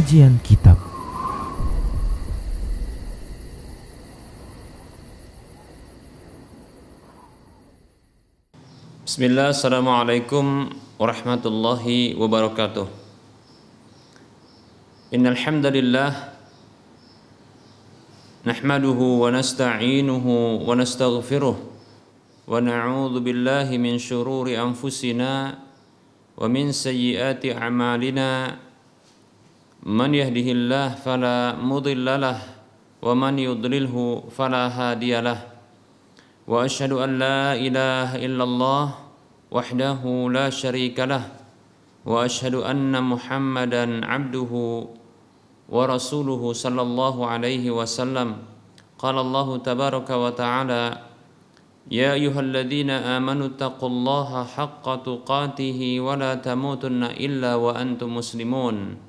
Kajian Kitab Bismillah, Assalamualaikum warahmatullahi wabarakatuh Innalhamdulillah Nahmaduhu wa nasta'inuhu wa nastaghfiruh Wa na'udhu billahi min syururi anfusina Wa min sayyiati amalina من يهده الله فلا مضل له ومن يضلله فلا هادي له واشهد ان لا اله الا الله وحده لا شريك له واشهد ان محمدا عبده ورسوله صلى الله عليه وسلم قال الله تبارك وتعالى يا ايها الذين امنوا اتقوا الله حق تقاته ولا تموتن الا وانتم مسلمون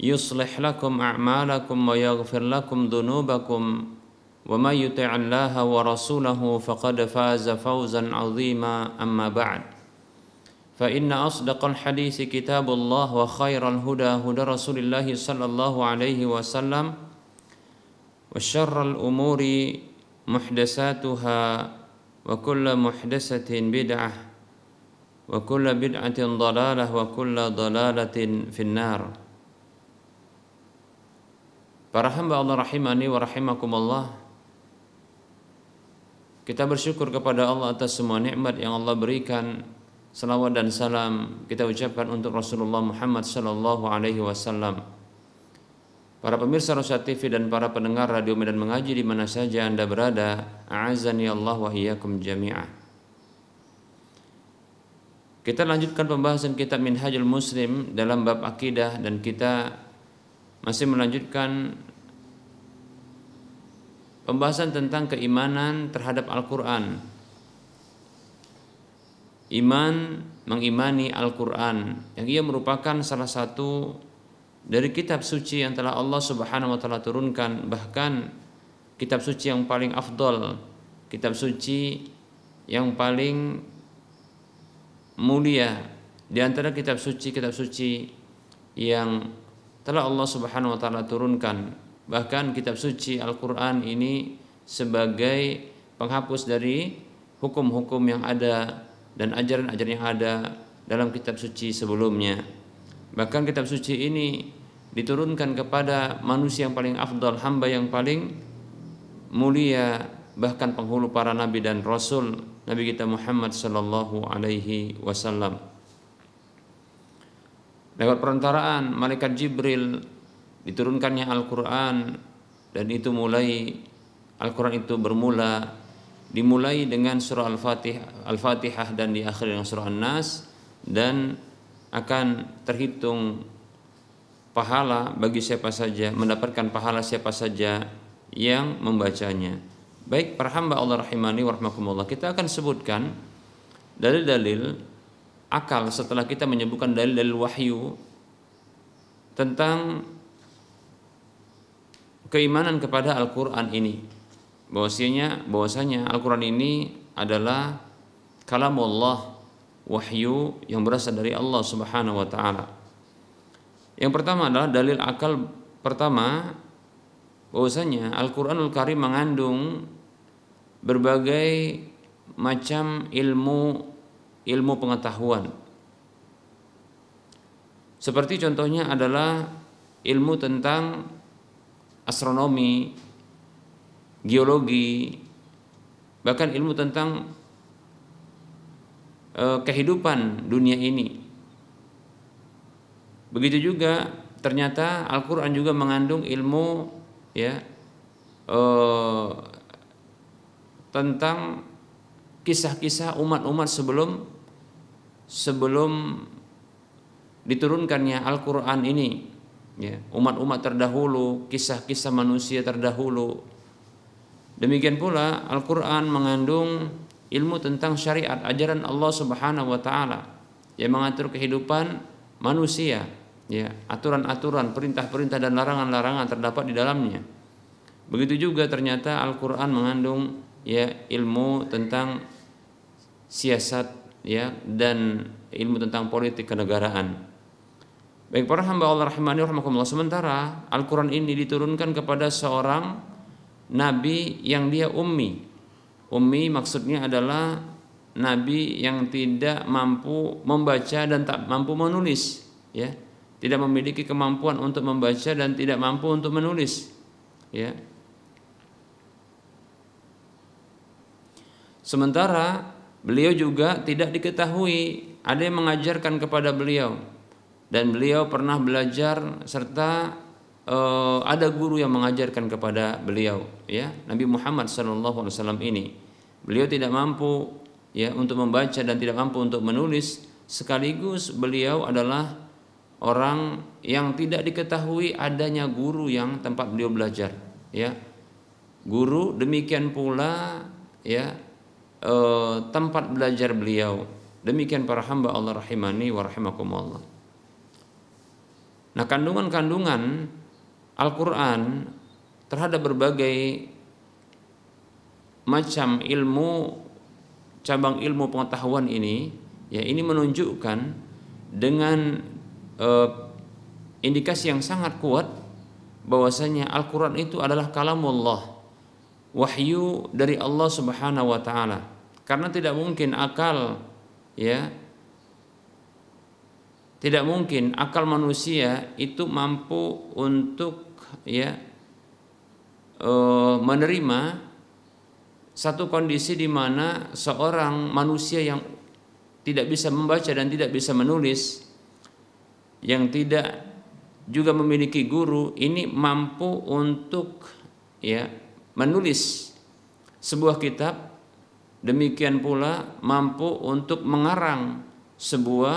يصلح لكم أعمالكم ويغفر لكم ذنوبكم ومن يطع الله ورسوله فقد فاز فوزا عظيما أما بعد فإن أصدق الحديث كتاب الله وخير الهدى هدى رسول الله صلى الله عليه وسلم وشر الأمور محدثاتها وكل محدثة بدعة وكل بدعة ضلالة وكل ضلالة في النار Para hamba Allah rahimani wa rahimakumullah. Kita bersyukur kepada Allah atas semua nikmat yang Allah berikan. Salawat dan salam kita ucapkan untuk Rasulullah Muhammad sallallahu alaihi wasallam. Para pemirsa Rosa TV dan para pendengar radio Medan Mengaji di mana saja Anda berada, a'azani Allah wa iyyakum jami'ah. Kita lanjutkan pembahasan kitab Minhajul Muslim dalam bab akidah dan kita masih melanjutkan pembahasan tentang keimanan terhadap Al-Quran. Iman mengimani Al-Quran yang ia merupakan salah satu dari kitab suci yang telah Allah Subhanahu wa taala turunkan bahkan kitab suci yang paling afdol kitab suci yang paling mulia di antara kitab suci kitab suci yang telah Allah Subhanahu wa taala turunkan. Bahkan kitab suci Al-Qur'an ini sebagai penghapus dari hukum-hukum yang ada dan ajaran-ajaran yang ada dalam kitab suci sebelumnya. Bahkan kitab suci ini diturunkan kepada manusia yang paling afdal, hamba yang paling mulia, bahkan penghulu para nabi dan rasul, Nabi kita Muhammad sallallahu alaihi wasallam lewat perantaraan malaikat Jibril diturunkannya Al-Qur'an dan itu mulai Al-Qur'an itu bermula dimulai dengan surah Al-Fatihah Al-Fatihah dan diakhiri dengan surah An-Nas dan akan terhitung pahala bagi siapa saja mendapatkan pahala siapa saja yang membacanya. Baik para hamba Allah rahimani wa kita akan sebutkan dalil-dalil akal setelah kita menyebutkan dalil-dalil wahyu tentang keimanan kepada Al-Qur'an ini. Bahwasanya bahwasanya Al-Qur'an ini adalah kalamullah wahyu yang berasal dari Allah Subhanahu wa taala. Yang pertama adalah dalil akal pertama bahwasanya Al-Qur'anul Karim mengandung berbagai macam ilmu ilmu pengetahuan. Seperti contohnya adalah ilmu tentang astronomi, geologi, bahkan ilmu tentang e, kehidupan dunia ini. Begitu juga ternyata Al-Qur'an juga mengandung ilmu ya eh, tentang kisah-kisah umat-umat sebelum sebelum diturunkannya Al-Qur'an ini ya umat-umat terdahulu, kisah-kisah manusia terdahulu. Demikian pula Al-Qur'an mengandung ilmu tentang syariat ajaran Allah Subhanahu wa taala yang mengatur kehidupan manusia ya aturan-aturan perintah-perintah dan larangan-larangan terdapat di dalamnya begitu juga ternyata Al-Quran mengandung ya ilmu tentang siasat ya dan ilmu tentang politik kenegaraan. Baik para hamba Allah rahimani rahimakumullah sementara Al-Qur'an ini diturunkan kepada seorang nabi yang dia ummi. Ummi maksudnya adalah nabi yang tidak mampu membaca dan tak mampu menulis, ya. Tidak memiliki kemampuan untuk membaca dan tidak mampu untuk menulis, ya. Sementara Beliau juga tidak diketahui ada yang mengajarkan kepada beliau dan beliau pernah belajar serta uh, ada guru yang mengajarkan kepada beliau ya Nabi Muhammad SAW ini beliau tidak mampu ya untuk membaca dan tidak mampu untuk menulis sekaligus beliau adalah orang yang tidak diketahui adanya guru yang tempat beliau belajar ya guru demikian pula ya Eh, tempat belajar beliau. Demikian para hamba Allah rahimani wa rahimakumullah. Nah, kandungan-kandungan Al-Qur'an terhadap berbagai macam ilmu cabang ilmu pengetahuan ini ya ini menunjukkan dengan eh, indikasi yang sangat kuat bahwasanya Al-Qur'an itu adalah kalamullah wahyu dari Allah Subhanahu wa taala karena tidak mungkin akal ya tidak mungkin akal manusia itu mampu untuk ya e, menerima satu kondisi di mana seorang manusia yang tidak bisa membaca dan tidak bisa menulis yang tidak juga memiliki guru ini mampu untuk ya menulis sebuah kitab demikian pula mampu untuk mengarang sebuah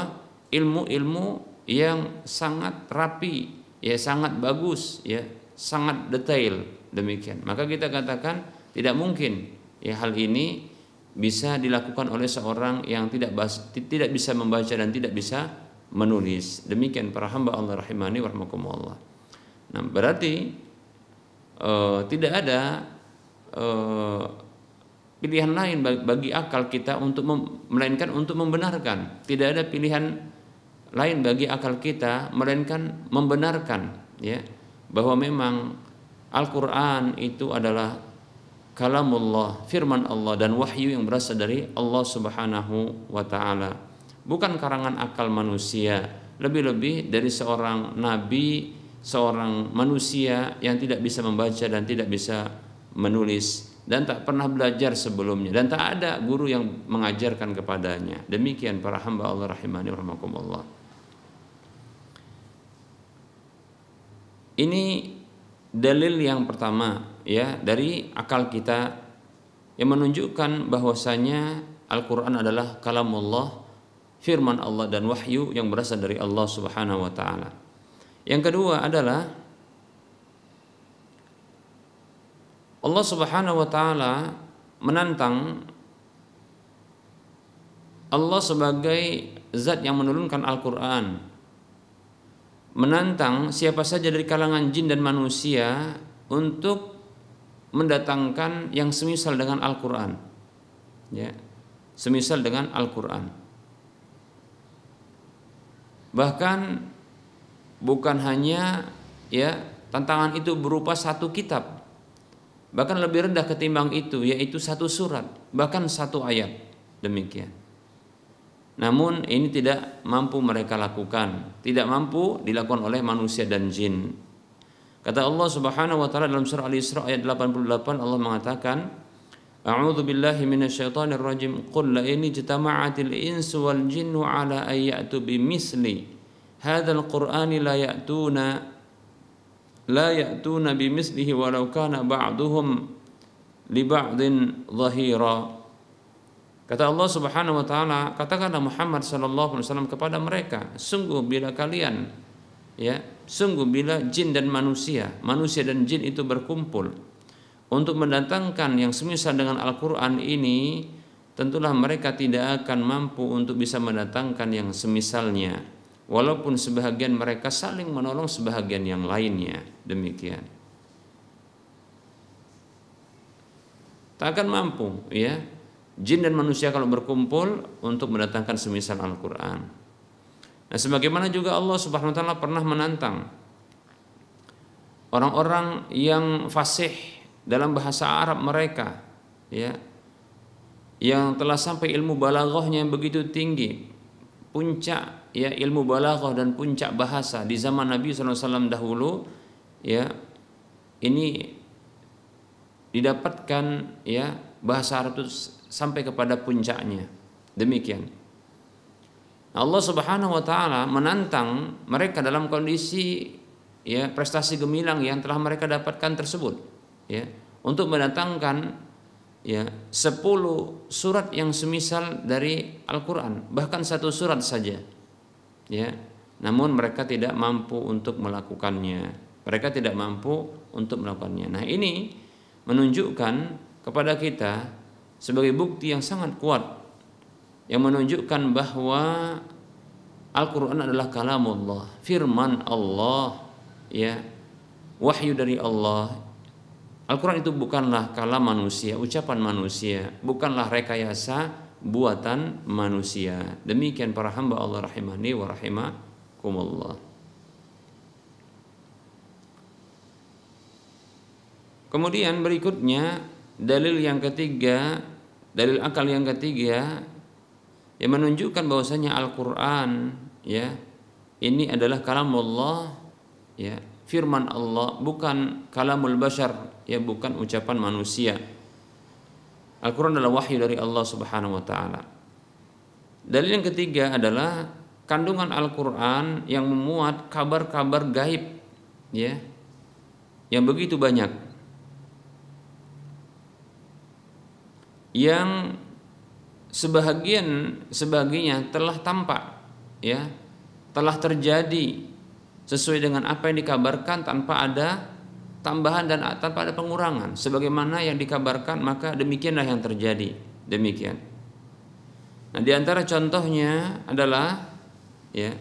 ilmu-ilmu yang sangat rapi, ya sangat bagus, ya sangat detail demikian. Maka kita katakan tidak mungkin ya hal ini bisa dilakukan oleh seorang yang tidak tidak bisa membaca dan tidak bisa menulis. Demikian para hamba Allah rahimani warahmatullah. Nah, berarti uh, tidak ada uh, pilihan lain bagi akal kita untuk mem, melainkan untuk membenarkan. Tidak ada pilihan lain bagi akal kita melainkan membenarkan ya bahwa memang Al-Qur'an itu adalah kalamullah, firman Allah dan wahyu yang berasal dari Allah Subhanahu wa taala. Bukan karangan akal manusia, lebih-lebih dari seorang nabi, seorang manusia yang tidak bisa membaca dan tidak bisa menulis dan tak pernah belajar sebelumnya dan tak ada guru yang mengajarkan kepadanya. Demikian para hamba Allah rahimani rahmakumullah Ini dalil yang pertama ya dari akal kita yang menunjukkan bahwasanya Al-Qur'an adalah kalamullah, firman Allah dan wahyu yang berasal dari Allah Subhanahu wa taala. Yang kedua adalah Allah Subhanahu wa taala menantang Allah sebagai zat yang menurunkan Al-Qur'an menantang siapa saja dari kalangan jin dan manusia untuk mendatangkan yang semisal dengan Al-Qur'an. Ya. Semisal dengan Al-Qur'an. Bahkan bukan hanya ya tantangan itu berupa satu kitab bahkan lebih rendah ketimbang itu yaitu satu surat bahkan satu ayat demikian namun ini tidak mampu mereka lakukan tidak mampu dilakukan oleh manusia dan jin kata Allah Subhanahu wa taala dalam surah Al-Isra ayat 88 Allah mengatakan A'udzu billahi minasyaitonir rajim qul la in ijtama'atil insu wal jinnu ala an ya'tu bimithli hadzal qur'ani la ya'tuna la ya'tuna bimislihi walau kana ba'duhum li ba'din zahira. Kata Allah Subhanahu wa taala, katakanlah Muhammad sallallahu alaihi wasallam kepada mereka, sungguh bila kalian ya, sungguh bila jin dan manusia, manusia dan jin itu berkumpul untuk mendatangkan yang semisal dengan Al-Qur'an ini, tentulah mereka tidak akan mampu untuk bisa mendatangkan yang semisalnya walaupun sebahagian mereka saling menolong sebahagian yang lainnya demikian tak akan mampu ya jin dan manusia kalau berkumpul untuk mendatangkan semisal Al-Qur'an nah sebagaimana juga Allah Subhanahu wa taala pernah menantang orang-orang yang fasih dalam bahasa Arab mereka ya yang telah sampai ilmu balaghahnya yang begitu tinggi puncak ya ilmu balaghah dan puncak bahasa di zaman Nabi SAW dahulu ya ini didapatkan ya bahasa Arab itu sampai kepada puncaknya demikian Allah Subhanahu wa taala menantang mereka dalam kondisi ya prestasi gemilang yang telah mereka dapatkan tersebut ya untuk mendatangkan ya 10 surat yang semisal dari Al-Qur'an bahkan satu surat saja ya namun mereka tidak mampu untuk melakukannya mereka tidak mampu untuk melakukannya nah ini menunjukkan kepada kita sebagai bukti yang sangat kuat yang menunjukkan bahwa Al-Qur'an adalah kalamullah, firman Allah, ya. Wahyu dari Allah. Al-Qur'an itu bukanlah kalam manusia, ucapan manusia, bukanlah rekayasa buatan manusia. Demikian para hamba Allah rahimahni wa rahimakumullah. Kemudian berikutnya dalil yang ketiga, dalil akal yang ketiga yang menunjukkan bahwasanya Al-Qur'an ya ini adalah kalam Allah ya firman Allah bukan kalamul bashar ya bukan ucapan manusia Al-Quran adalah wahyu dari Allah Subhanahu wa Ta'ala. Dalil yang ketiga adalah kandungan Al-Quran yang memuat kabar-kabar gaib, ya, yang begitu banyak, yang sebahagian sebagiannya telah tampak, ya, telah terjadi sesuai dengan apa yang dikabarkan tanpa ada tambahan dan tanpa ada pengurangan sebagaimana yang dikabarkan maka demikianlah yang terjadi demikian nah di antara contohnya adalah ya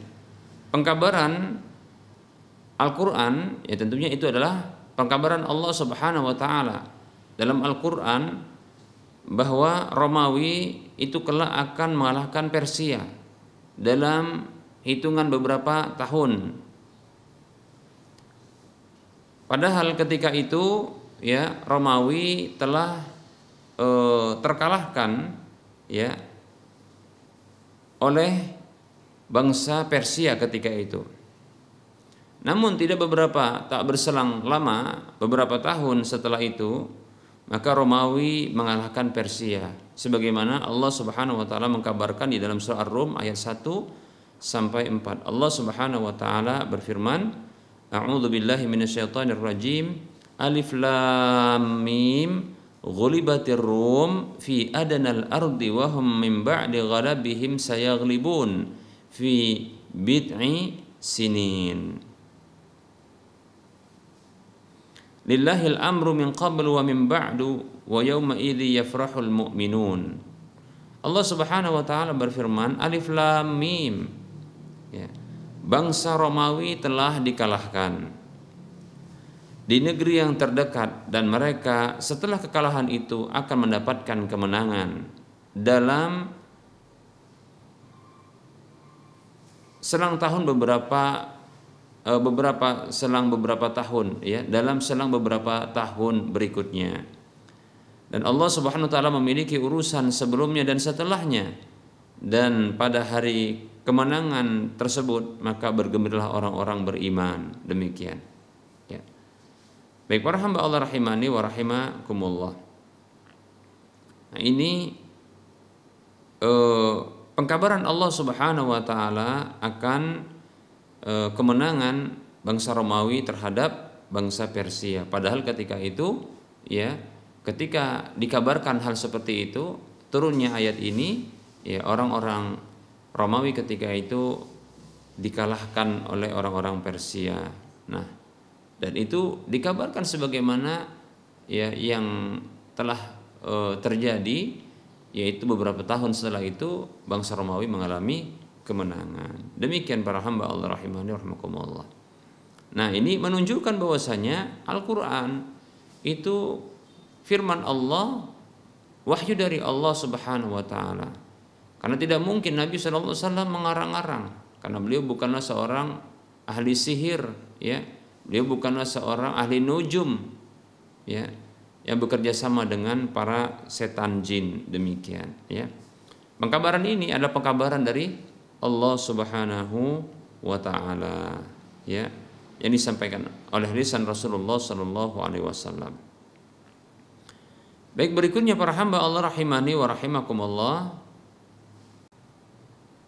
pengkabaran Al-Qur'an ya tentunya itu adalah pengkabaran Allah Subhanahu wa taala dalam Al-Qur'an bahwa Romawi itu kelak akan mengalahkan Persia dalam hitungan beberapa tahun Padahal ketika itu ya Romawi telah e, terkalahkan ya oleh bangsa Persia ketika itu. Namun tidak beberapa tak berselang lama, beberapa tahun setelah itu, maka Romawi mengalahkan Persia sebagaimana Allah Subhanahu wa taala mengkabarkan di dalam surah Ar-Rum ayat 1 sampai 4. Allah Subhanahu wa taala berfirman, A'udzu billahi minasyaitonir rajim. Alif lam mim ghulibatir rum fi adanal ardi wa hum min ba'di ghalabihim sayaghlibun fi bid'i sinin. Lillahil amru min qablu wa min ba'du wa yawma idhi yafrahul mu'minun. Allah Subhanahu wa taala berfirman Alif Lam Mim. Ya bangsa Romawi telah dikalahkan di negeri yang terdekat dan mereka setelah kekalahan itu akan mendapatkan kemenangan dalam selang tahun beberapa e, beberapa selang beberapa tahun ya dalam selang beberapa tahun berikutnya dan Allah Subhanahu wa taala memiliki urusan sebelumnya dan setelahnya dan pada hari kemenangan tersebut maka bergembiralah orang-orang beriman demikian ya. baik para hamba Allah rahimani wa rahimakumullah nah ini eh, pengkabaran Allah subhanahu wa ta'ala akan eh, kemenangan bangsa Romawi terhadap bangsa Persia padahal ketika itu ya ketika dikabarkan hal seperti itu turunnya ayat ini ya orang-orang Romawi ketika itu dikalahkan oleh orang-orang Persia. Nah, dan itu dikabarkan sebagaimana ya yang telah e, terjadi yaitu beberapa tahun setelah itu bangsa Romawi mengalami kemenangan. Demikian para hamba Allah rahimani Nah, ini menunjukkan bahwasanya Al-Qur'an itu firman Allah wahyu dari Allah Subhanahu wa taala karena tidak mungkin Nabi SAW mengarang-arang karena beliau bukanlah seorang ahli sihir ya. Beliau bukanlah seorang ahli nujum ya yang bekerja sama dengan para setan jin demikian ya. Pengkabaran ini adalah pengkabaran dari Allah Subhanahu wa taala ya yang disampaikan oleh lisan Rasulullah sallallahu alaihi wasallam. Baik berikutnya para hamba Allah rahimani wa rahimakumullah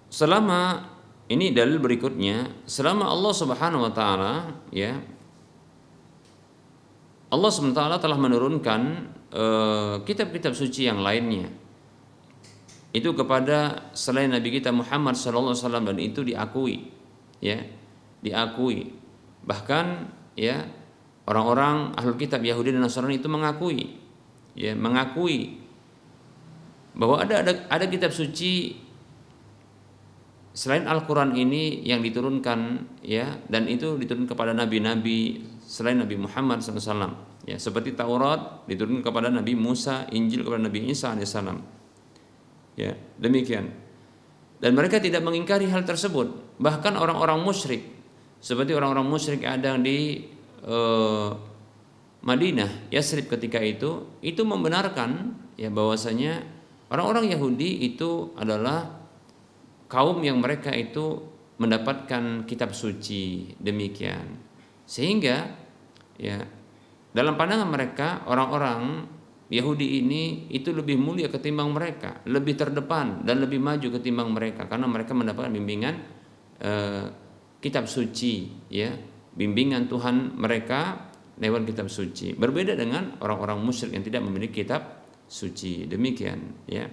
selama ini dalil berikutnya selama Allah Subhanahu wa taala ya Allah Subhanahu wa taala telah menurunkan eh, kitab-kitab uh, suci yang lainnya itu kepada selain Nabi kita Muhammad sallallahu alaihi wasallam dan itu diakui ya diakui bahkan ya orang-orang ahlul kitab Yahudi dan Nasrani itu mengakui ya mengakui bahwa ada ada, ada kitab suci selain Al-Qur'an ini yang diturunkan ya dan itu diturunkan kepada nabi-nabi selain Nabi Muhammad SAW ya seperti Taurat diturunkan kepada Nabi Musa Injil kepada Nabi Isa alaihissalam ya demikian dan mereka tidak mengingkari hal tersebut bahkan orang-orang musyrik seperti orang-orang musyrik yang ada di eh, Madinah Yasrib ketika itu itu membenarkan ya bahwasanya orang-orang Yahudi itu adalah kaum yang mereka itu mendapatkan kitab suci demikian sehingga ya dalam pandangan mereka orang-orang Yahudi ini itu lebih mulia ketimbang mereka, lebih terdepan dan lebih maju ketimbang mereka karena mereka mendapatkan bimbingan eh, kitab suci ya, bimbingan Tuhan mereka lewat kitab suci. Berbeda dengan orang-orang musyrik yang tidak memiliki kitab suci. Demikian ya.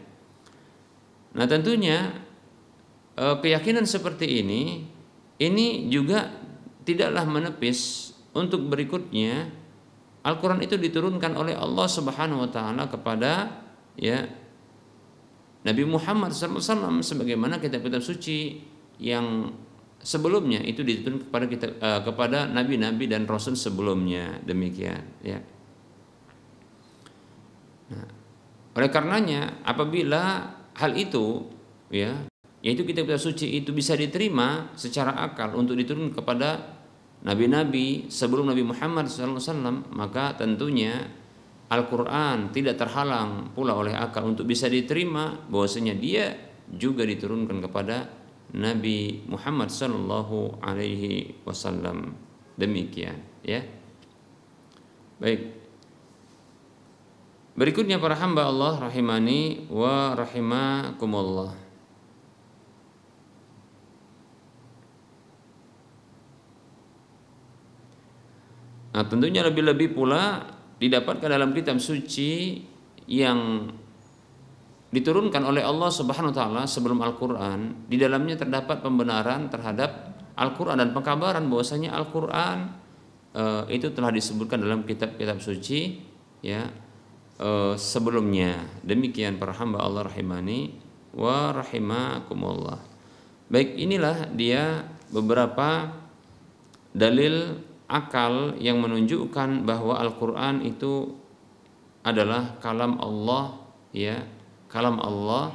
Nah, tentunya Eh, keyakinan seperti ini ini juga tidaklah menepis untuk berikutnya Al-Qur'an itu diturunkan oleh Allah Subhanahu wa taala kepada ya Nabi Muhammad SAW sebagaimana kitab-kitab suci yang sebelumnya itu diturunkan kepada kita uh, kepada nabi-nabi dan rasul sebelumnya demikian ya. Nah, oleh karenanya apabila hal itu ya yaitu kita kitab suci itu bisa diterima secara akal untuk diturun kepada nabi-nabi sebelum Nabi Muhammad SAW maka tentunya Al-Quran tidak terhalang pula oleh akal untuk bisa diterima bahwasanya dia juga diturunkan kepada Nabi Muhammad Sallallahu Alaihi Wasallam demikian ya baik berikutnya para hamba Allah rahimani wa rahimakumullah Nah, tentunya lebih-lebih pula didapatkan dalam kitab suci yang diturunkan oleh Allah Subhanahu wa taala sebelum Al-Qur'an, di dalamnya terdapat pembenaran terhadap Al-Qur'an dan pengkabaran bahwasanya Al-Qur'an e, itu telah disebutkan dalam kitab-kitab suci ya e, sebelumnya. Demikian para hamba Allah rahimani wa rahimakumullah. Baik, inilah dia beberapa dalil akal yang menunjukkan bahwa Al-Qur'an itu adalah kalam Allah ya, kalam Allah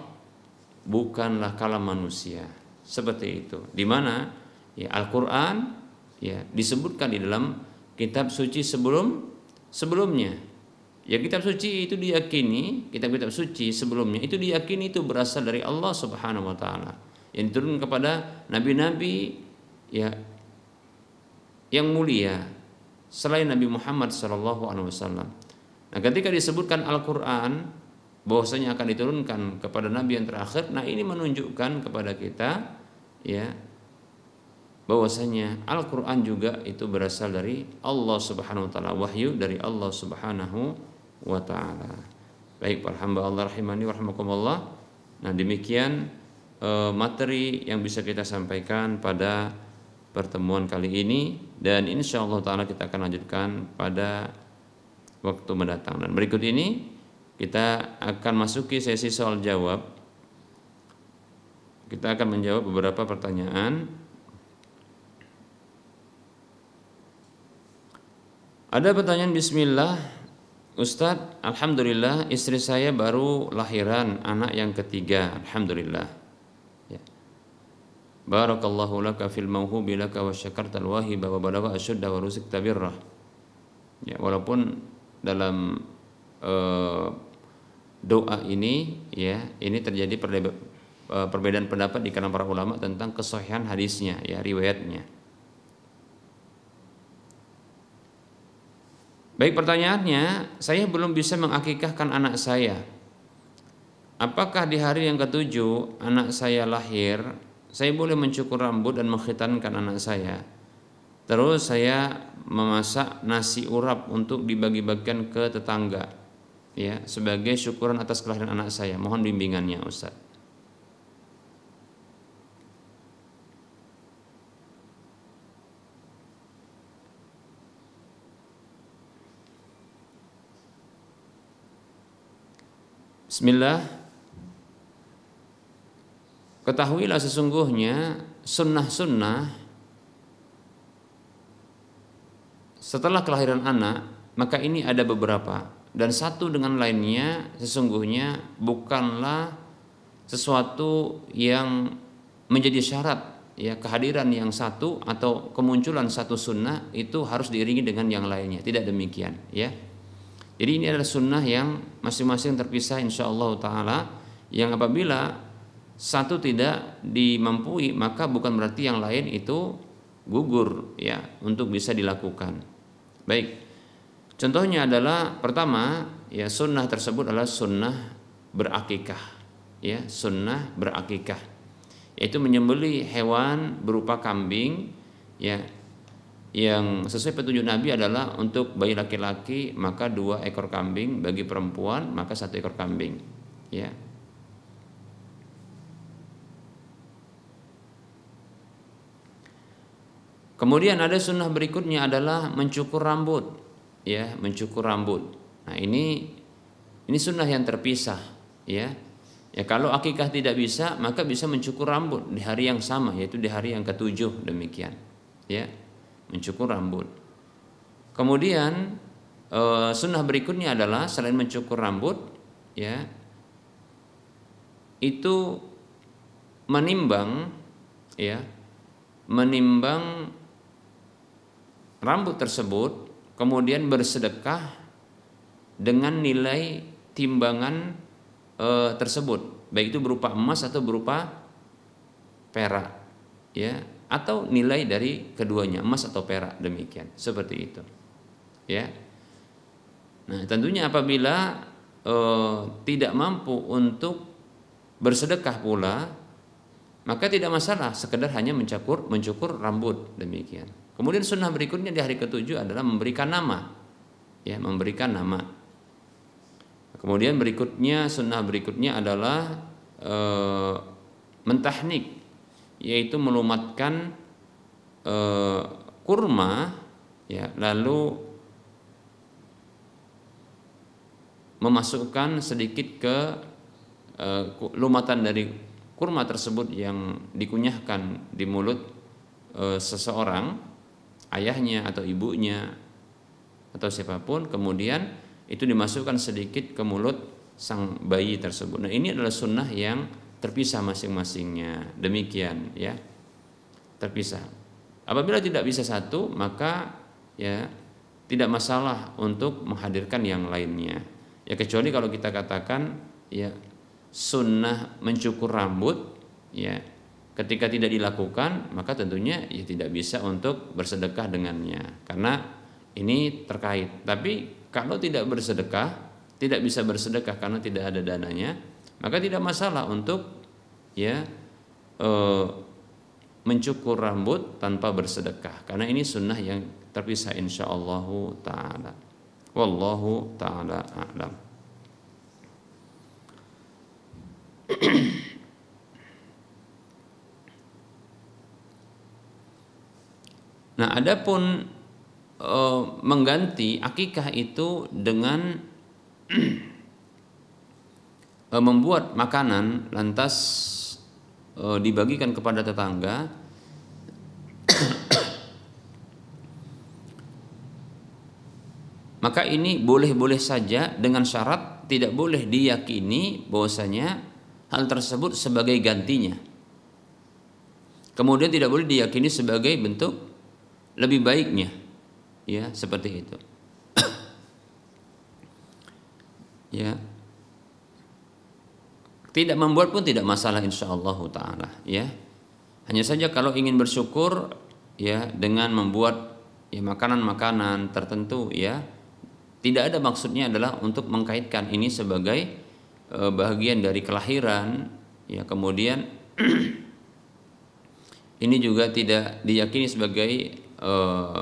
bukanlah kalam manusia. Seperti itu. Di mana ya Al-Qur'an ya disebutkan di dalam kitab suci sebelum sebelumnya. Ya kitab suci itu diyakini, kitab-kitab suci sebelumnya itu diyakini itu berasal dari Allah Subhanahu wa taala yang turun kepada nabi-nabi ya yang mulia selain Nabi Muhammad SAW. Nah, ketika disebutkan Al-Quran bahwasanya akan diturunkan kepada Nabi yang terakhir, nah ini menunjukkan kepada kita ya bahwasanya Al-Qur'an juga itu berasal dari Allah Subhanahu wa taala, wahyu dari Allah Subhanahu wa taala. Baik para hamba Allah rahimani wa Nah, demikian eh, materi yang bisa kita sampaikan pada pertemuan kali ini dan insya Allah Ta'ala kita akan lanjutkan pada waktu mendatang dan berikut ini kita akan masuki sesi soal jawab kita akan menjawab beberapa pertanyaan ada pertanyaan Bismillah Ustadz Alhamdulillah istri saya baru lahiran anak yang ketiga Alhamdulillah barakallahu laka fil mauhubi laka wa syakartal wahiba wa balagha asyudda wa rusik tabirrah ya walaupun dalam uh, doa ini ya ini terjadi perdebatan eh, perbedaan pendapat di kalangan para ulama tentang kesahihan hadisnya ya riwayatnya Baik pertanyaannya, saya belum bisa mengakikahkan anak saya. Apakah di hari yang ketujuh anak saya lahir saya boleh mencukur rambut dan mengkhitankan anak saya. Terus saya memasak nasi urap untuk dibagi-bagikan ke tetangga. Ya, sebagai syukuran atas kelahiran anak saya. Mohon bimbingannya, Ustaz. Bismillah, Ketahuilah sesungguhnya sunnah-sunnah setelah kelahiran anak, maka ini ada beberapa dan satu dengan lainnya sesungguhnya bukanlah sesuatu yang menjadi syarat ya kehadiran yang satu atau kemunculan satu sunnah itu harus diiringi dengan yang lainnya tidak demikian ya jadi ini adalah sunnah yang masing-masing terpisah insya Allah taala yang apabila satu tidak dimampui maka bukan berarti yang lain itu gugur ya untuk bisa dilakukan. Baik. Contohnya adalah pertama ya sunnah tersebut adalah sunnah berakikah ya sunnah berakikah yaitu menyembeli hewan berupa kambing ya yang sesuai petunjuk Nabi adalah untuk bayi laki-laki maka dua ekor kambing bagi perempuan maka satu ekor kambing ya Kemudian ada sunnah berikutnya adalah mencukur rambut, ya, mencukur rambut. Nah ini ini sunnah yang terpisah, ya. Ya kalau akikah tidak bisa, maka bisa mencukur rambut di hari yang sama, yaitu di hari yang ketujuh demikian, ya, mencukur rambut. Kemudian eh, sunnah berikutnya adalah selain mencukur rambut, ya, itu menimbang, ya, menimbang rambut tersebut kemudian bersedekah dengan nilai timbangan e, tersebut baik itu berupa emas atau berupa perak ya atau nilai dari keduanya emas atau perak demikian seperti itu ya nah tentunya apabila e, tidak mampu untuk bersedekah pula maka tidak masalah sekedar hanya mencukur mencukur rambut demikian Kemudian sunnah berikutnya di hari ketujuh adalah memberikan nama. Ya, memberikan nama. Kemudian berikutnya sunnah berikutnya adalah e, mentahnik yaitu melumatkan e, kurma ya lalu memasukkan sedikit ke e, lumatan dari kurma tersebut yang dikunyahkan di mulut e, seseorang ayahnya atau ibunya atau siapapun kemudian itu dimasukkan sedikit ke mulut sang bayi tersebut. Nah, ini adalah sunnah yang terpisah masing-masingnya. Demikian ya. Terpisah. Apabila tidak bisa satu, maka ya tidak masalah untuk menghadirkan yang lainnya. Ya kecuali kalau kita katakan ya sunnah mencukur rambut ya Ketika tidak dilakukan, maka tentunya ya tidak bisa untuk bersedekah dengannya karena ini terkait. Tapi kalau tidak bersedekah, tidak bisa bersedekah karena tidak ada dananya, maka tidak masalah untuk ya e, mencukur rambut tanpa bersedekah karena ini sunnah yang terpisah insya Allah taala. Wallahu taala a'lam. Nah, adapun e, mengganti akikah itu dengan e, membuat makanan lantas e, dibagikan kepada tetangga maka ini boleh-boleh saja dengan syarat tidak boleh diyakini bahwasanya hal tersebut sebagai gantinya. Kemudian tidak boleh diyakini sebagai bentuk lebih baiknya ya seperti itu ya tidak membuat pun tidak masalah insya Allah taala ya hanya saja kalau ingin bersyukur ya dengan membuat ya makanan-makanan tertentu ya tidak ada maksudnya adalah untuk mengkaitkan ini sebagai e, eh, bagian dari kelahiran ya kemudian ini juga tidak diyakini sebagai Eh,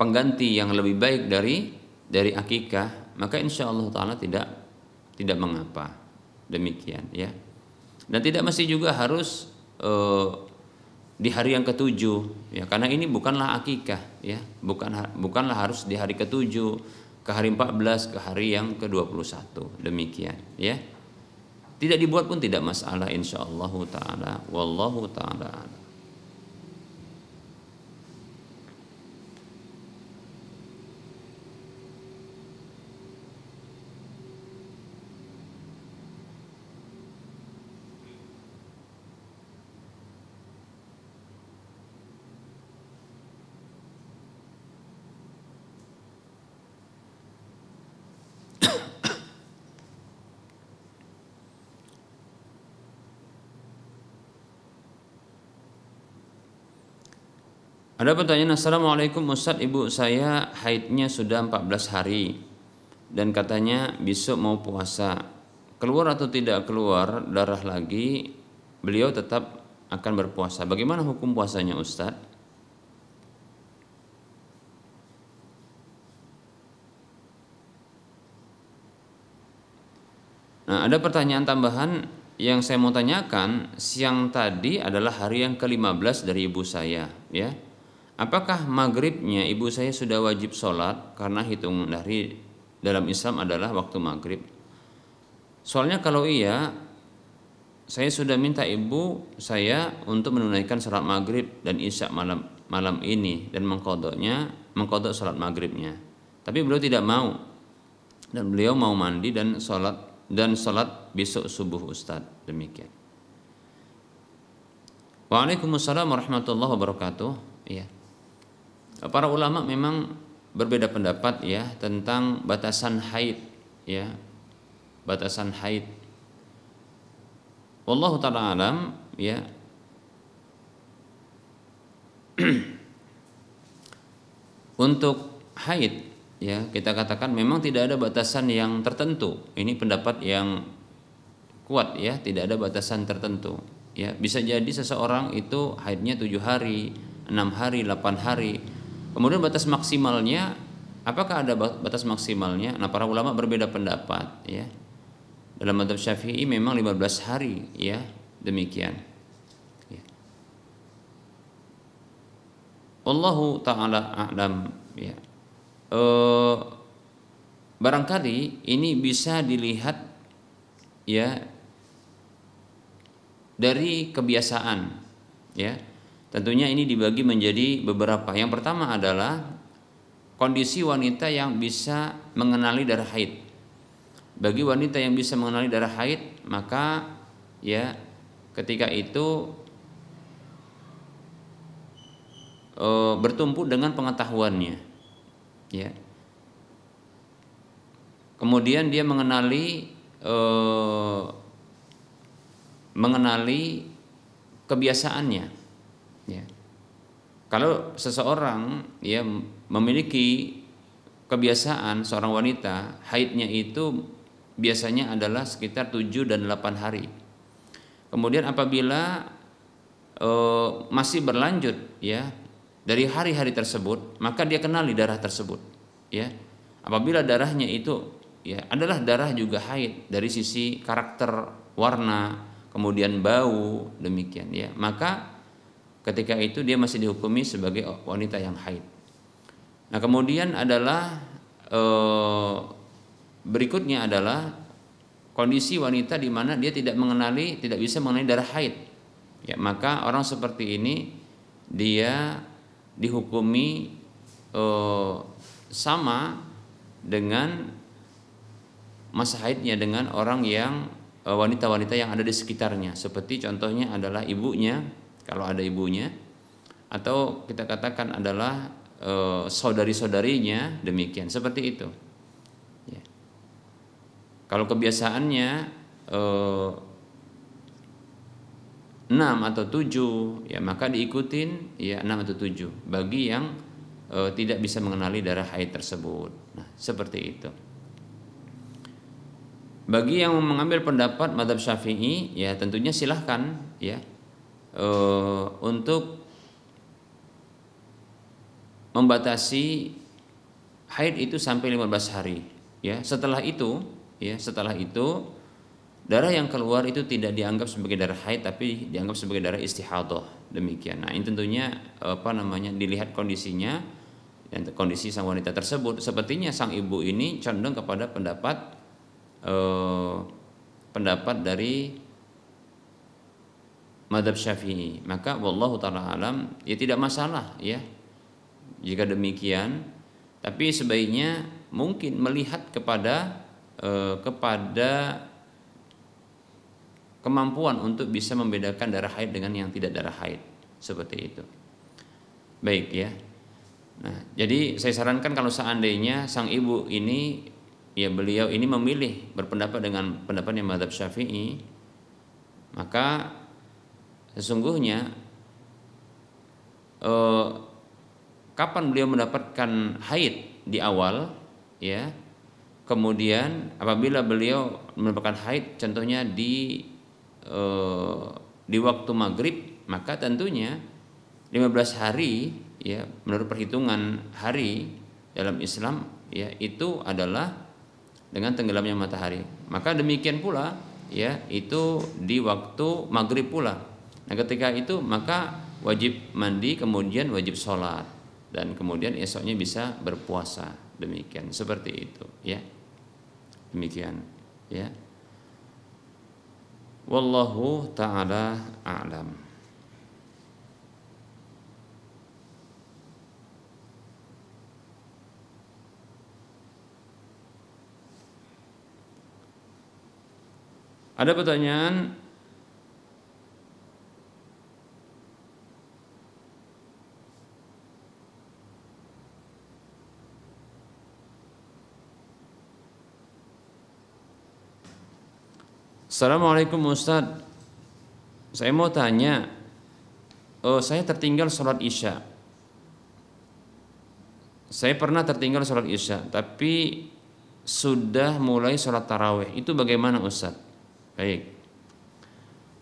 pengganti yang lebih baik dari dari akikah, maka insya Allah taala tidak tidak mengapa demikian ya. Dan tidak mesti juga harus eh, di hari yang ketujuh ya karena ini bukanlah akikah ya bukan bukanlah harus di hari ketujuh ke hari 14 ke hari yang ke-21 demikian ya tidak dibuat pun tidak masalah insyaallah taala wallahu taala Ada pertanyaan Assalamualaikum Ustadz ibu saya haidnya sudah 14 hari Dan katanya besok mau puasa Keluar atau tidak keluar darah lagi Beliau tetap akan berpuasa Bagaimana hukum puasanya Ustadz? Nah ada pertanyaan tambahan yang saya mau tanyakan Siang tadi adalah hari yang ke-15 dari ibu saya ya Apakah maghribnya ibu saya sudah wajib sholat karena hitung dari dalam Islam adalah waktu maghrib? Soalnya kalau iya, saya sudah minta ibu saya untuk menunaikan sholat maghrib dan isya malam malam ini dan mengkodoknya mengkodok sholat maghribnya. Tapi beliau tidak mau dan beliau mau mandi dan sholat dan sholat besok subuh Ustadz demikian. Waalaikumsalam warahmatullahi wabarakatuh. Iya para ulama memang berbeda pendapat ya tentang batasan haid ya batasan haid Allah taala alam ya untuk haid ya kita katakan memang tidak ada batasan yang tertentu ini pendapat yang kuat ya tidak ada batasan tertentu ya bisa jadi seseorang itu haidnya tujuh hari enam hari delapan hari Kemudian batas maksimalnya apakah ada batas maksimalnya? Nah, para ulama berbeda pendapat ya. Dalam madhab Syafi'i memang 15 hari ya, demikian. Ya. Allahu taala a'lam ya. E, barangkali ini bisa dilihat ya dari kebiasaan ya Tentunya ini dibagi menjadi beberapa. Yang pertama adalah kondisi wanita yang bisa mengenali darah haid. Bagi wanita yang bisa mengenali darah haid, maka ya ketika itu e, bertumpu dengan pengetahuannya. Ya. Kemudian dia mengenali e, mengenali kebiasaannya Ya. Kalau seseorang ya memiliki kebiasaan seorang wanita haidnya itu biasanya adalah sekitar 7 dan 8 hari. Kemudian apabila e, masih berlanjut ya dari hari-hari tersebut, maka dia kenali darah tersebut ya. Apabila darahnya itu ya adalah darah juga haid dari sisi karakter warna, kemudian bau demikian ya. Maka ketika itu dia masih dihukumi sebagai wanita yang haid. Nah kemudian adalah e, berikutnya adalah kondisi wanita di mana dia tidak mengenali tidak bisa mengenali darah haid. Ya maka orang seperti ini dia dihukumi e, sama dengan masa haidnya dengan orang yang eh, wanita-wanita yang ada di sekitarnya seperti contohnya adalah ibunya kalau ada ibunya atau kita katakan adalah e, saudari-saudarinya demikian seperti itu ya. kalau kebiasaannya e, eh, 6 atau tujuh, ya maka diikutin ya enam atau tujuh. bagi yang e, tidak bisa mengenali darah haid tersebut nah seperti itu bagi yang mengambil pendapat madhab syafi'i ya tentunya silahkan ya uh, untuk membatasi haid itu sampai 15 hari ya setelah itu ya setelah itu darah yang keluar itu tidak dianggap sebagai darah haid tapi dianggap sebagai darah istihadah demikian nah ini tentunya apa namanya dilihat kondisinya dan kondisi sang wanita tersebut sepertinya sang ibu ini condong kepada pendapat eh, pendapat dari madhab syafi'i maka wallahu ta'ala alam ya tidak masalah ya jika demikian tapi sebaiknya mungkin melihat kepada eh, kepada kemampuan untuk bisa membedakan darah haid dengan yang tidak darah haid seperti itu baik ya nah jadi saya sarankan kalau seandainya sang ibu ini ya beliau ini memilih berpendapat dengan pendapat yang madhab syafi'i maka sesungguhnya eh, kapan beliau mendapatkan haid di awal ya kemudian apabila beliau mendapatkan haid contohnya di eh, di waktu maghrib maka tentunya 15 hari ya menurut perhitungan hari dalam Islam ya itu adalah dengan tenggelamnya matahari maka demikian pula ya itu di waktu maghrib pula Nah ketika itu maka wajib mandi kemudian wajib sholat dan kemudian esoknya bisa berpuasa demikian seperti itu ya demikian ya wallahu taala a'lam Ada pertanyaan Assalamualaikum Ustaz Saya mau tanya oh, Saya tertinggal sholat isya Saya pernah tertinggal sholat isya Tapi sudah mulai sholat taraweh Itu bagaimana Ustaz? Baik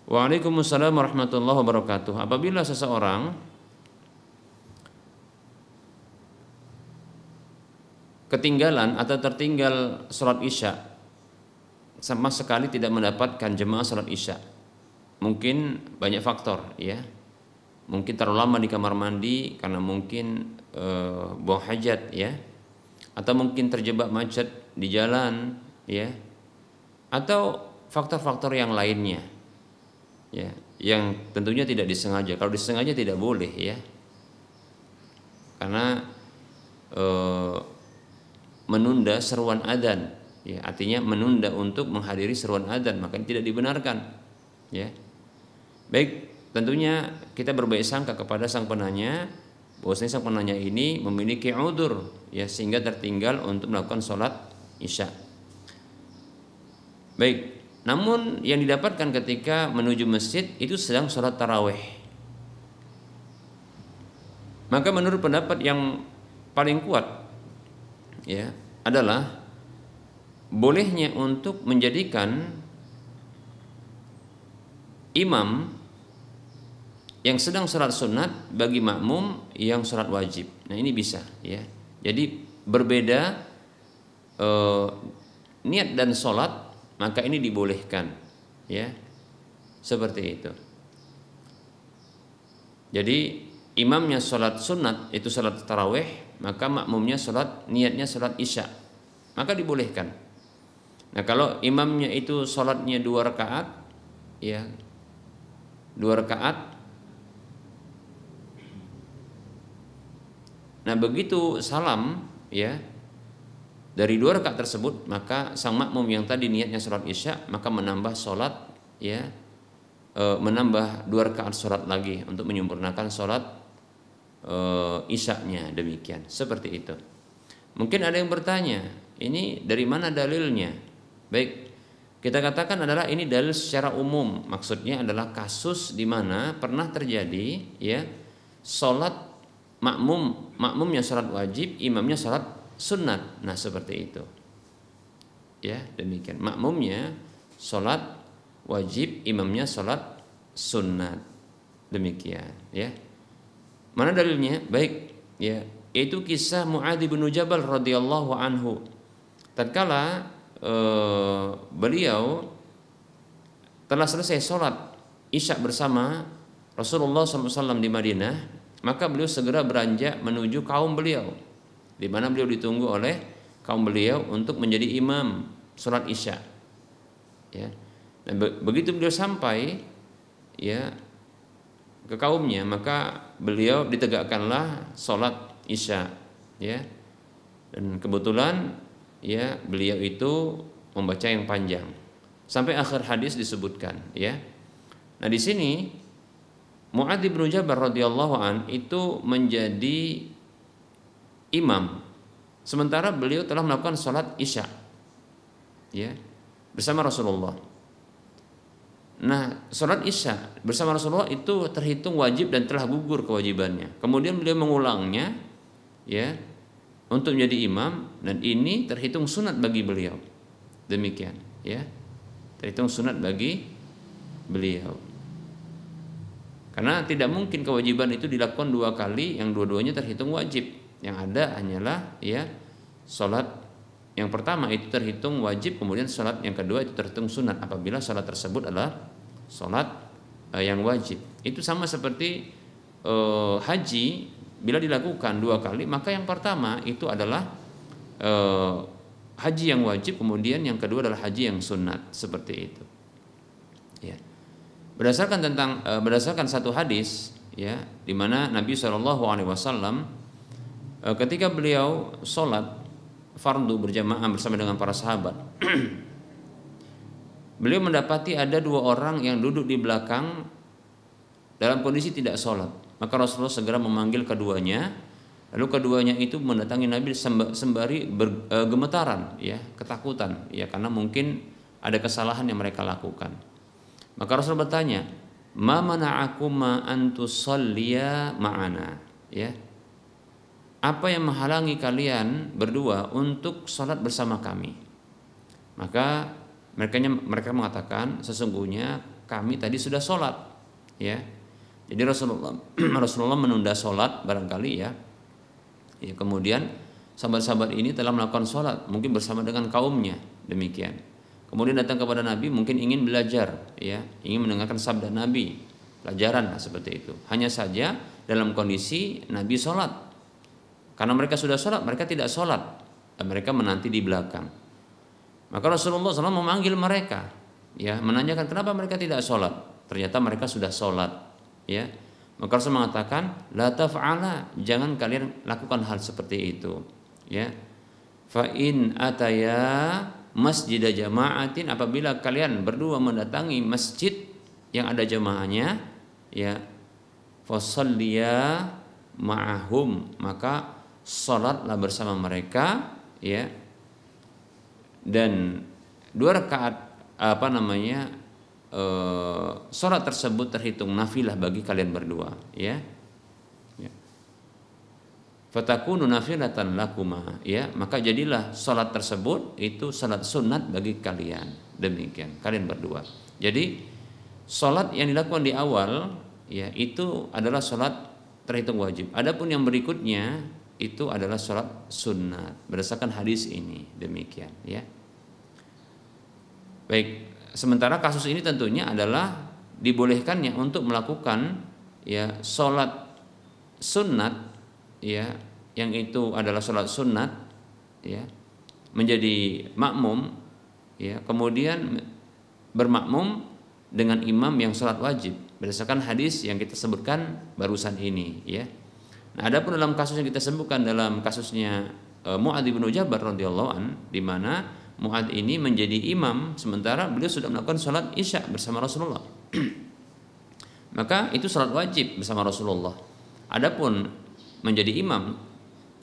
Waalaikumsalam warahmatullahi wabarakatuh Apabila seseorang Ketinggalan atau tertinggal sholat isya sama sekali tidak mendapatkan jemaah sholat isya mungkin banyak faktor ya mungkin terlalu lama di kamar mandi karena mungkin e, buang hajat ya atau mungkin terjebak macet di jalan ya atau faktor-faktor yang lainnya ya yang tentunya tidak disengaja kalau disengaja tidak boleh ya karena e, menunda seruan adan ya artinya menunda untuk menghadiri seruan adzan makanya tidak dibenarkan ya baik tentunya kita berbaik sangka kepada sang penanya bahwasanya sang penanya ini memiliki udur ya sehingga tertinggal untuk melakukan sholat isya baik namun yang didapatkan ketika menuju masjid itu sedang sholat taraweh maka menurut pendapat yang paling kuat ya adalah bolehnya untuk menjadikan imam yang sedang sholat sunat bagi makmum yang sholat wajib. Nah ini bisa ya. Jadi berbeda eh, niat dan sholat maka ini dibolehkan ya seperti itu. Jadi imamnya sholat sunat itu sholat taraweh maka makmumnya sholat niatnya sholat isya maka dibolehkan Nah kalau imamnya itu sholatnya dua rakaat, ya dua rakaat. Nah begitu salam ya dari dua rakaat tersebut maka sang makmum yang tadi niatnya sholat isya maka menambah sholat ya e, menambah dua rakaat sholat lagi untuk menyempurnakan sholat e, isya-nya demikian seperti itu. Mungkin ada yang bertanya ini dari mana dalilnya? Baik, kita katakan adalah ini dalil secara umum. Maksudnya adalah kasus di mana pernah terjadi ya salat makmum, makmumnya salat wajib, imamnya salat sunat. Nah, seperti itu. Ya, demikian. Makmumnya salat wajib, imamnya salat sunat. Demikian, ya. Mana dalilnya? Baik, ya. Itu kisah Muadz bin Jabal radhiyallahu anhu. Tatkala Eh, beliau telah selesai sholat isya bersama Rasulullah SAW di Madinah, maka beliau segera beranjak menuju kaum beliau, di mana beliau ditunggu oleh kaum beliau untuk menjadi imam sholat isya. Ya. Dan be begitu beliau sampai ya ke kaumnya, maka beliau ditegakkanlah sholat isya. Ya. Dan kebetulan ya beliau itu membaca yang panjang sampai akhir hadis disebutkan ya nah di sini Mu'adz bin Jabal radhiyallahu an itu menjadi imam sementara beliau telah melakukan sholat isya ya bersama Rasulullah nah sholat isya bersama Rasulullah itu terhitung wajib dan telah gugur kewajibannya kemudian beliau mengulangnya ya untuk menjadi imam dan ini terhitung sunat bagi beliau. Demikian, ya. Terhitung sunat bagi beliau. Karena tidak mungkin kewajiban itu dilakukan dua kali yang dua-duanya terhitung wajib. Yang ada hanyalah ya salat yang pertama itu terhitung wajib, kemudian salat yang kedua itu terhitung sunat apabila salat tersebut adalah salat eh, yang wajib. Itu sama seperti eh, haji Bila dilakukan dua kali, maka yang pertama itu adalah e, haji yang wajib, kemudian yang kedua adalah haji yang sunat, seperti itu. Ya. Berdasarkan tentang e, berdasarkan satu hadis, ya, di mana Nabi saw e, eh, ketika beliau sholat fardu berjamaah bersama dengan para sahabat. beliau mendapati ada dua orang yang duduk di belakang dalam kondisi tidak sholat. Maka Rasulullah segera memanggil keduanya. Lalu keduanya itu mendatangi Nabi sembari bergemetaran, gemetaran, ya, ketakutan, ya, karena mungkin ada kesalahan yang mereka lakukan. Maka Rasul bertanya, "Ma aku ma tusalliya ma'ana?" Ya. Apa yang menghalangi kalian berdua untuk salat bersama kami? Maka mereka mereka mengatakan sesungguhnya kami tadi sudah sholat ya jadi Rasulullah Rasulullah menunda sholat barangkali ya. ya kemudian sahabat-sahabat ini telah melakukan sholat mungkin bersama dengan kaumnya demikian. Kemudian datang kepada Nabi mungkin ingin belajar ya ingin mendengarkan sabda Nabi pelajaran lah seperti itu. Hanya saja dalam kondisi Nabi sholat karena mereka sudah sholat mereka tidak sholat dan mereka menanti di belakang. Maka Rasulullah SAW memanggil mereka ya menanyakan kenapa mereka tidak sholat. Ternyata mereka sudah sholat ya maka Rasul mengatakan la taf'ala jangan kalian lakukan hal seperti itu ya fa in ataya masjid jama'atin apabila kalian berdua mendatangi masjid yang ada jamaahnya ya fasalliya ma'ahum maka salatlah bersama mereka ya dan dua rakaat apa namanya uh, eh, sholat tersebut terhitung nafilah bagi kalian berdua ya, ya. fatakunu nafilatan lakuma ya maka jadilah sholat tersebut itu sholat sunat bagi kalian demikian kalian berdua jadi sholat yang dilakukan di awal ya itu adalah sholat terhitung wajib adapun yang berikutnya itu adalah sholat sunat berdasarkan hadis ini demikian ya baik sementara kasus ini tentunya adalah dibolehkannya untuk melakukan ya sholat sunat ya yang itu adalah sholat sunat ya menjadi makmum ya kemudian bermakmum dengan imam yang sholat wajib berdasarkan hadis yang kita sebutkan barusan ini ya nah adapun dalam kasus yang kita sebutkan dalam kasusnya e, Muadz bin Jabal radhiyallahu an di mana Muad ini menjadi imam sementara beliau sudah melakukan sholat isya bersama Rasulullah. Maka itu sholat wajib bersama Rasulullah. Adapun menjadi imam,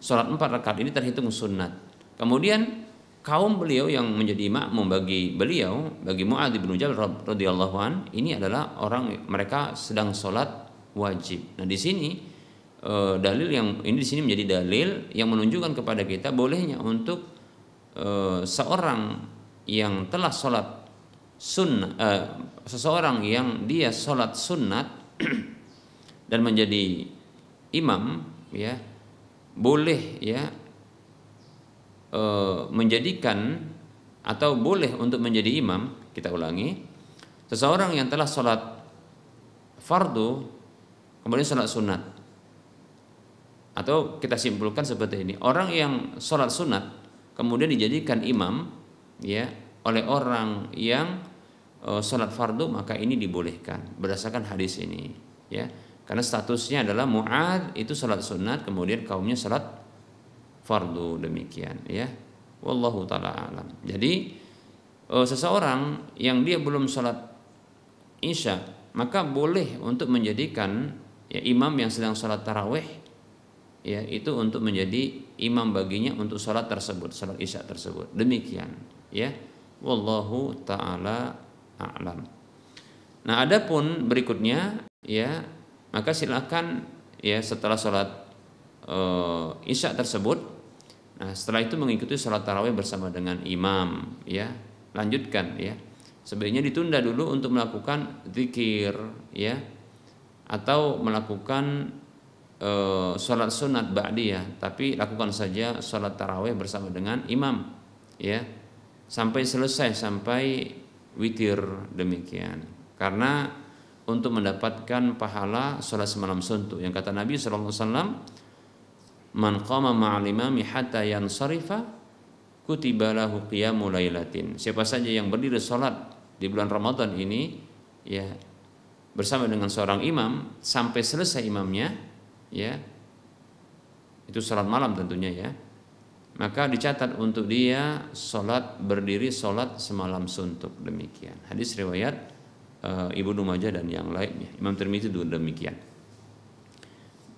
sholat empat rakaat ini terhitung sunat. Kemudian kaum beliau yang menjadi imam membagi beliau, bagi Muad bin Jabal radhiyallahu an, ini adalah orang mereka sedang sholat wajib. Nah di sini eh, dalil yang ini di sini menjadi dalil yang menunjukkan kepada kita bolehnya untuk Eh, seorang yang telah sholat sunnah eh, e, seseorang yang dia sholat sunat dan menjadi imam ya boleh ya e, menjadikan atau boleh untuk menjadi imam kita ulangi seseorang yang telah sholat fardu kemudian sholat sunat atau kita simpulkan seperti ini orang yang sholat sunat kemudian dijadikan imam ya oleh orang yang e, eh, salat fardu maka ini dibolehkan berdasarkan hadis ini ya karena statusnya adalah muad itu salat sunat kemudian kaumnya salat fardu demikian ya wallahu taala alam jadi e, seseorang yang dia belum salat isya maka boleh untuk menjadikan ya imam yang sedang salat taraweh ya itu untuk menjadi imam baginya untuk sholat tersebut sholat isya tersebut demikian ya wallahu taala a'lam nah adapun berikutnya ya maka silakan ya setelah sholat e, eh, isya tersebut nah setelah itu mengikuti sholat tarawih bersama dengan imam ya lanjutkan ya sebaiknya ditunda dulu untuk melakukan zikir ya atau melakukan Eh, sholat sunat ya, tapi lakukan saja sholat taraweh bersama dengan imam ya sampai selesai sampai witir demikian karena untuk mendapatkan pahala sholat semalam suntuk yang kata Nabi SAW man qama maalimami imami hatta yang sarifa kutibalahu qiyamu siapa saja yang berdiri sholat di bulan Ramadan ini ya bersama dengan seorang imam sampai selesai imamnya ya itu sholat malam tentunya ya maka dicatat untuk dia sholat berdiri sholat semalam suntuk demikian hadis riwayat e, Ibnu Majah dan yang lainnya Imam Termiti juga demikian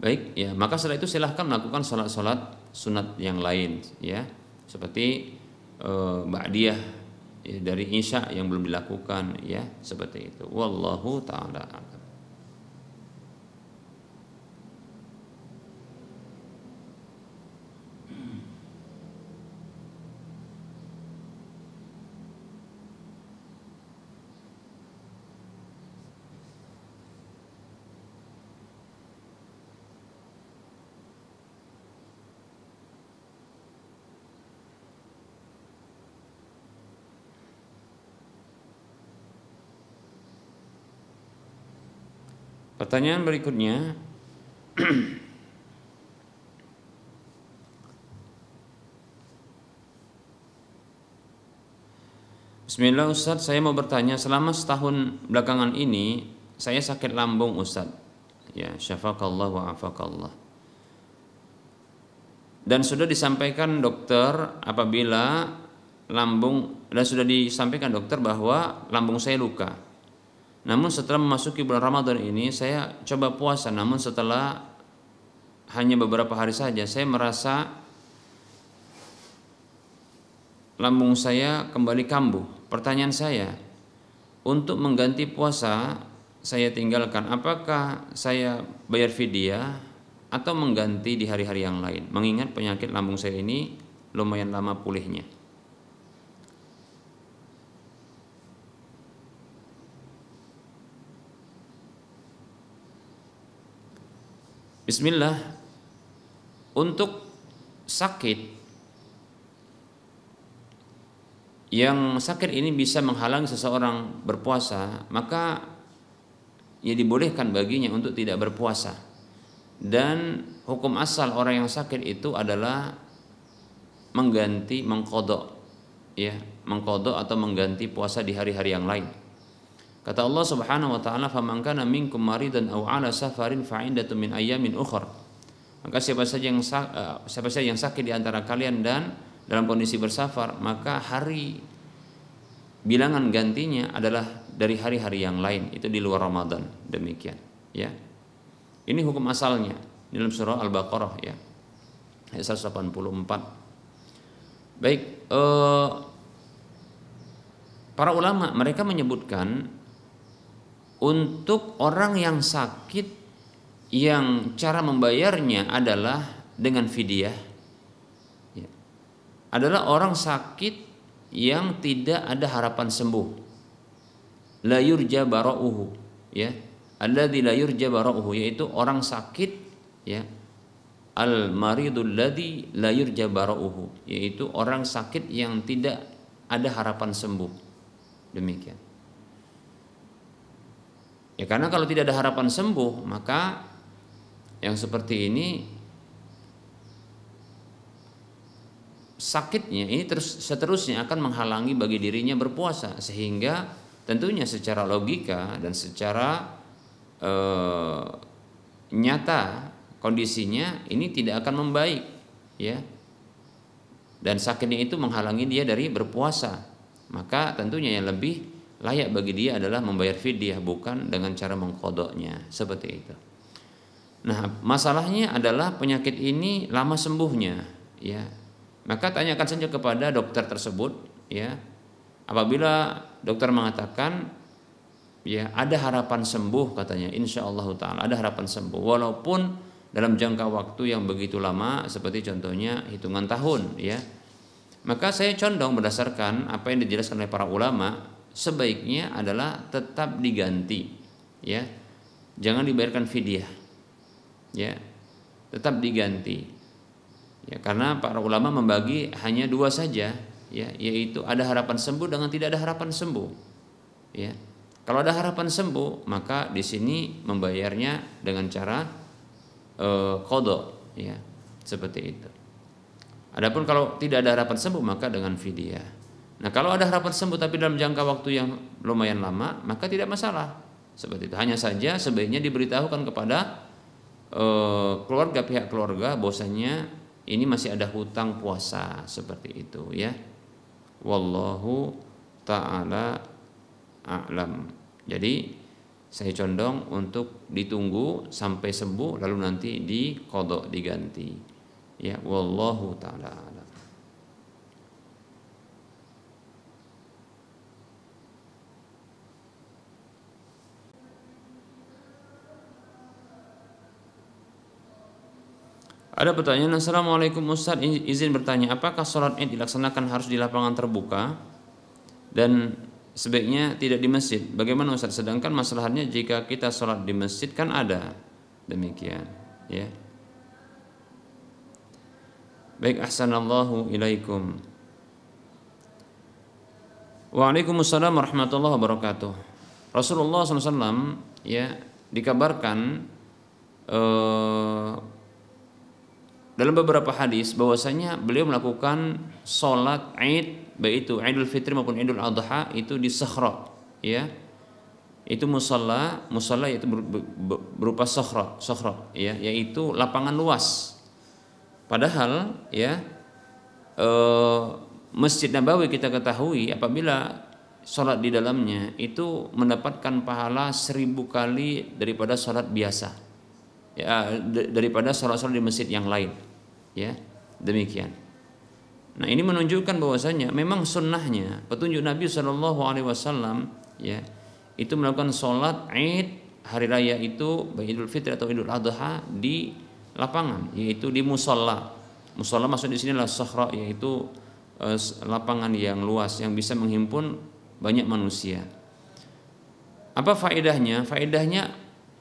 baik ya maka setelah itu silahkan melakukan sholat sholat sunat yang lain ya seperti e, ba'diyah ya, dari isya yang belum dilakukan ya seperti itu wallahu taala Pertanyaan berikutnya Bismillah Ustaz, saya mau bertanya selama setahun belakangan ini saya sakit lambung Ustaz. Ya, syafakallah wa afakallah. Dan sudah disampaikan dokter apabila lambung dan sudah disampaikan dokter bahwa lambung saya luka. Namun setelah memasuki bulan Ramadan ini saya coba puasa namun setelah hanya beberapa hari saja saya merasa lambung saya kembali kambuh. Pertanyaan saya, untuk mengganti puasa saya tinggalkan apakah saya bayar fidyah atau mengganti di hari-hari yang lain mengingat penyakit lambung saya ini lumayan lama pulihnya. Bismillah untuk sakit yang sakit ini bisa menghalangi seseorang berpuasa, maka ya dibolehkan baginya untuk tidak berpuasa. Dan hukum asal orang yang sakit itu adalah mengganti mengkodok ya mengkodok atau mengganti puasa di hari-hari yang lain Kata Allah Subhanahu wa taala, "Faman kana minkum maridan aw ala safarin fa indatu min ayamin ukhra." Maka siapa saja yang eh, siapa saja yang sakit di antara kalian dan dalam kondisi bersafar, maka hari bilangan gantinya adalah dari hari-hari yang lain, itu di luar Ramadan. Demikian, ya. Ini hukum asalnya dalam surah Al-Baqarah ya. Ayat 184. Baik, eh, para ulama mereka menyebutkan untuk orang yang sakit yang cara membayarnya adalah dengan fidyah ya. adalah orang sakit yang tidak ada harapan sembuh la yurja bara'uhu ya di la yurja bara'uhu yaitu orang sakit ya al maridul ladhi la yurja bara'uhu yaitu orang sakit yang tidak ada harapan sembuh demikian Ya karena kalau tidak ada harapan sembuh, maka yang seperti ini sakitnya ini terus seterusnya akan menghalangi bagi dirinya berpuasa sehingga tentunya secara logika dan secara eh, nyata kondisinya ini tidak akan membaik ya dan sakitnya itu menghalangi dia dari berpuasa maka tentunya yang lebih layak bagi dia adalah membayar fidyah bukan dengan cara mengkodoknya seperti itu. Nah masalahnya adalah penyakit ini lama sembuhnya ya maka tanyakan saja kepada dokter tersebut ya apabila dokter mengatakan ya ada harapan sembuh katanya insya Allah taala ada harapan sembuh walaupun dalam jangka waktu yang begitu lama seperti contohnya hitungan tahun ya maka saya condong berdasarkan apa yang dijelaskan oleh para ulama sebaiknya adalah tetap diganti ya jangan dibayarkan fidyah ya tetap diganti ya karena para ulama membagi hanya dua saja ya yaitu ada harapan sembuh dengan tidak ada harapan sembuh ya kalau ada harapan sembuh maka di sini membayarnya dengan cara e, eh, kodok ya seperti itu adapun kalau tidak ada harapan sembuh maka dengan fidyah Nah kalau ada harapan sembuh tapi dalam jangka waktu yang lumayan lama, maka tidak masalah. Seperti itu. Hanya saja sebaiknya diberitahukan kepada eh, keluarga pihak keluarga bahwasanya ini masih ada hutang puasa seperti itu ya. Wallahu taala a'lam. Jadi saya condong untuk ditunggu sampai sembuh lalu nanti dikodok diganti. Ya, wallahu taala Ada pertanyaan, Assalamualaikum Ustaz, izin bertanya, apakah sholat id dilaksanakan harus di lapangan terbuka dan sebaiknya tidak di masjid? Bagaimana Ustaz? Sedangkan masalahnya jika kita sholat di masjid kan ada demikian, ya. Baik, assalamualaikum. ilaikum. Waalaikumsalam warahmatullahi wabarakatuh. Rasulullah SAW ya dikabarkan eh, dalam beberapa hadis bahwasanya beliau melakukan sholat Id baik itu Idul Fitri maupun Idul Adha itu di Sahra ya itu musalla musalla yaitu berupa Sahra Sahra ya yaitu lapangan luas padahal ya e, Masjid Nabawi kita ketahui apabila sholat di dalamnya itu mendapatkan pahala seribu kali daripada sholat biasa ya, daripada sholat-sholat di masjid yang lain. Ya, demikian. Nah ini menunjukkan bahwasanya memang sunnahnya petunjuk Nabi saw. ya itu melakukan sholat id hari raya itu baik Idul Fitri atau Idul Adha di lapangan yaitu di musola. Musola maksud di sini adalah sahra yaitu eh, lapangan yang luas yang bisa menghimpun banyak manusia. Apa faedahnya? Faedahnya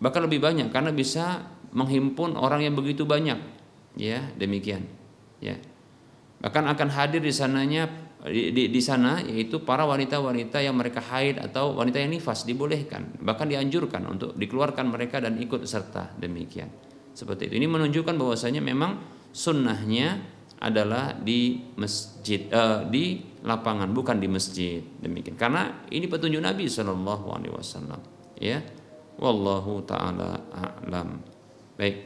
bahkan lebih banyak karena bisa menghimpun orang yang begitu banyak ya demikian ya bahkan akan hadir di sananya di, di, di sana yaitu para wanita-wanita yang mereka haid atau wanita yang nifas dibolehkan bahkan dianjurkan untuk dikeluarkan mereka dan ikut serta demikian seperti itu ini menunjukkan bahwasanya memang sunnahnya adalah di masjid uh, di lapangan bukan di masjid demikian karena ini petunjuk Nabi Shallallahu Alaihi Wasallam ya wallahu taala a'lam Baik.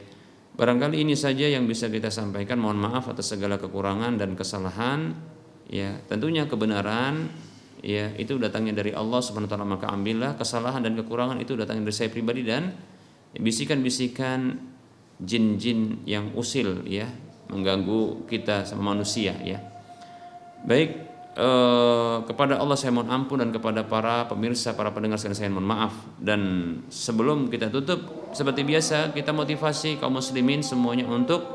Barangkali ini saja yang bisa kita sampaikan. Mohon maaf atas segala kekurangan dan kesalahan. Ya, tentunya kebenaran ya itu datangnya dari Allah Subhanahu wa taala maka ambillah kesalahan dan kekurangan itu datangnya dari saya pribadi dan bisikan-bisikan jin-jin yang usil ya mengganggu kita sama manusia ya. Baik, Eh, kepada Allah saya mohon ampun dan kepada para pemirsa, para pendengar sekalian saya mohon maaf. Dan sebelum kita tutup, seperti biasa kita motivasi kaum muslimin semuanya untuk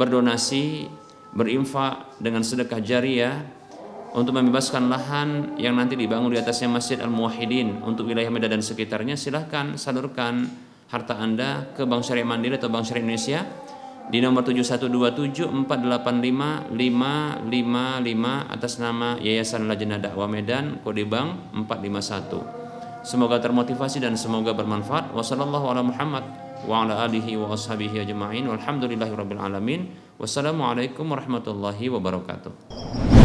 berdonasi, berinfak dengan sedekah jariah untuk membebaskan lahan yang nanti dibangun di atasnya Masjid Al-Muwahidin untuk wilayah Medan dan sekitarnya silahkan salurkan harta Anda ke Bank Syariah Mandiri atau Bank Syariah Indonesia di nomor 7127485555 atas nama Yayasan Lajnah Dakwah Medan kode bank 451. Semoga termotivasi dan semoga bermanfaat. Wassalamualaikum warahmatullahi wabarakatuh.